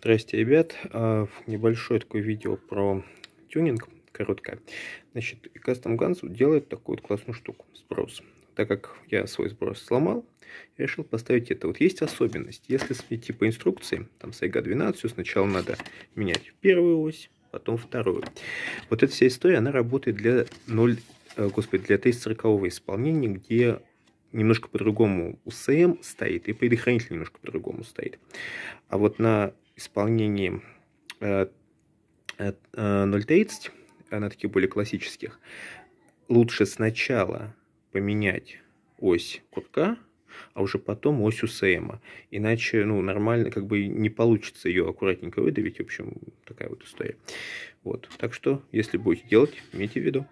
Здрасте, ребят. А, небольшое такое видео про тюнинг, короткое. Значит, Custom Guns делает такую вот классную штуку, сброс. Так как я свой сброс сломал, решил поставить это. Вот есть особенность. Если идти по инструкции, там с 12, сначала надо менять первую ось, потом вторую. Вот эта вся история, она работает для 0, э, господи, для 340 исполнения, где немножко по-другому у СМ стоит, и предохранитель немножко по-другому стоит. А вот на исполнении 0.30, э, э, э, на таких более классических, лучше сначала поменять ось куртка, а уже потом ось у УСМ. Иначе, ну, нормально, как бы не получится ее аккуратненько выдавить. В общем, такая вот история. Вот. Так что, если будете делать, имейте в виду.